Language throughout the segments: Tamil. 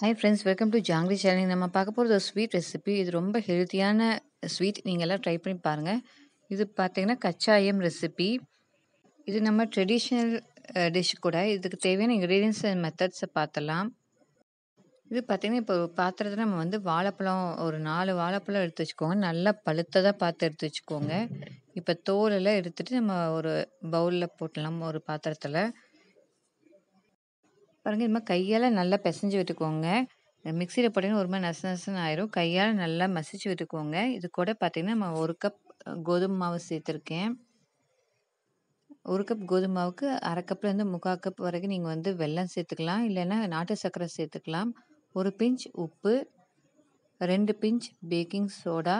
hi friends welcome to Jangiri channel நம்ம பார்க்க போகிறது ஒரு ஸ்வீட் ரெசிபி இது ரொம்ப ஹெல்த்தியான ஸ்வீட் நீங்கள் எல்லாம் ட்ரை பண்ணி பாருங்கள் இது பார்த்திங்கன்னா கச்சாயம் ரெசிபி இது நம்ம ட்ரெடிஷ்னல் டிஷ் கூட இதுக்கு தேவையான இன்க்ரீடியன்ஸ் அண்ட் மெத்தட்ஸை பார்த்தலாம் இது பார்த்திங்கன்னா இப்போ பாத்திரத்தில் நம்ம வந்து வாழைப்பழம் ஒரு நாலு வாழைப்பழம் எடுத்து வச்சுக்கோங்க நல்லா பழுத்ததாக பார்த்து எடுத்து வச்சுக்கோங்க இப்போ தோலெல்லாம் எடுத்துகிட்டு நம்ம ஒரு பவுலில் போட்டலாம் ஒரு பாத்திரத்தில் பாருங்க இது மாதிரி கையால் நல்லா பிசைஞ்சு விட்டுக்கோங்க மிக்சியில் போட்டிங்கன்னா ஒரு மாதிரி நச நசன்னு ஆயிரும் கையால் நல்லா மசிச்சு விட்டுக்கோங்க இது கூட பார்த்திங்கன்னா நம்ம ஒரு கப் கோதுமை மாவு சேர்த்துருக்கேன் ஒரு கப் கோதுமை மாவுக்கு அரை கப்லேருந்து முக்கால் கப் வரைக்கும் நீங்கள் வந்து வெல்லம் சேர்த்துக்கலாம் இல்லைன்னா நாட்டு சர்க்கரை சேர்த்துக்கலாம் ஒரு பிஞ்ச் உப்பு ரெண்டு பிஞ்ச் பேக்கிங் சோடா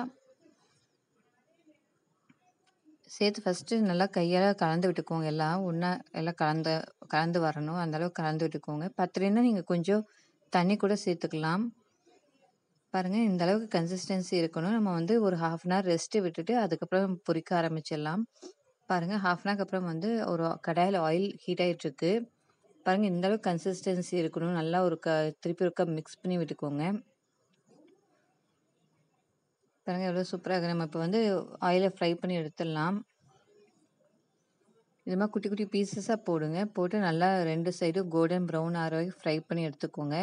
சேர்த்து ஃபஸ்ட்டு நல்லா கையால் கலந்து விட்டுக்கோங்க எல்லாம் ஒன்றா எல்லாம் கலந்து கலந்து வரணும் அந்தளவுக்கு கலந்து விட்டுக்கோங்க பத்துலேன்னா நீங்கள் கொஞ்சம் தண்ணி கூட சேர்த்துக்கலாம் பாருங்கள் இந்த அளவுக்கு கன்சிஸ்டன்சி இருக்கணும் நம்ம வந்து ஒரு ஹாஃப் அன் ஹவர் ரெஸ்ட்டு விட்டுட்டு அதுக்கப்புறம் பொறிக்க ஆரம்பிச்சிடலாம் பாருங்கள் ஹாஃப் அன் ஹவர்க்கு அப்புறம் வந்து ஒரு கடாயில் ஆயில் ஹீட் ஆகிட்டுருக்கு பாருங்கள் இந்தளவுக்கு கன்சிஸ்டன்சி இருக்கணும் நல்லா ஒரு க திருப்பி இருக்க மிக்ஸ் பண்ணி விட்டுக்கோங்க பாருங்க எவ்வளோ சூப்பராக இருக்குது நம்ம இப்போ வந்து ஆயிலை ஃப்ரை பண்ணி எடுத்துடலாம் இது மாதிரி குட்டி குட்டி பீசஸாக போடுங்க போட்டு நல்லா ரெண்டு சைடும் கோல்டன் ப்ரௌன் ஆற வரைக்கும் ஃப்ரை பண்ணி எடுத்துக்கோங்க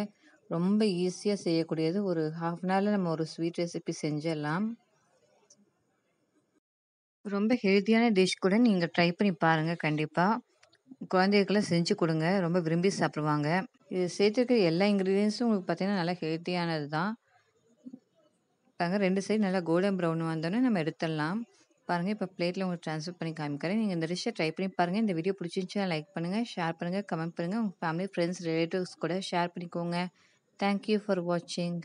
ரொம்ப ஈஸியாக செய்யக்கூடியது ஒரு ஹாஃப் அன் ஹவரில் நம்ம ஒரு ஸ்வீட் ரெசிபி செஞ்சிடலாம் ரொம்ப ஹெல்த்தியான டிஷ் கூட நீங்கள் ட்ரை பண்ணி பாருங்கள் கண்டிப்பாக குழந்தைகளுக்கெல்லாம் செஞ்சு கொடுங்க ரொம்ப விரும்பி சாப்பிடுவாங்க இது சேர்த்துருக்க எல்லா இன்க்ரீடியன்ஸும் உங்களுக்கு பார்த்திங்கன்னா நல்லா ஹெல்த்தியானது தான் பாருங்கள் ரெண்டு சைடு நல்லா கோல்டன் ப்ரௌன் வந்தோன்னே நம்ம எடுத்துடலாம் பாருங்கள் இப்போ பிளேட்டில் உங்களுக்கு ட்ரான்ஸ்ஃபர் பண்ணி காமிக்கிறேன் நீங்கள் இந்த டிஷ்ஷை ட்ரை பண்ணி பாருங்கள் இந்த வீடியோ பிடிச்சிருந்துச்சா லைக் பண்ணுங்கள் ஷேர் பண்ணுங்கள் கமெண்ட் பண்ணுங்கள் உங்கள் ஃபேமிலி ஃப்ரெண்ட்ஸ் ரிலேட்டிவ்ஸ் கூட ஷேர் பண்ணிக்கோங்க தேங்க்யூ ஃபார் வாட்சிங்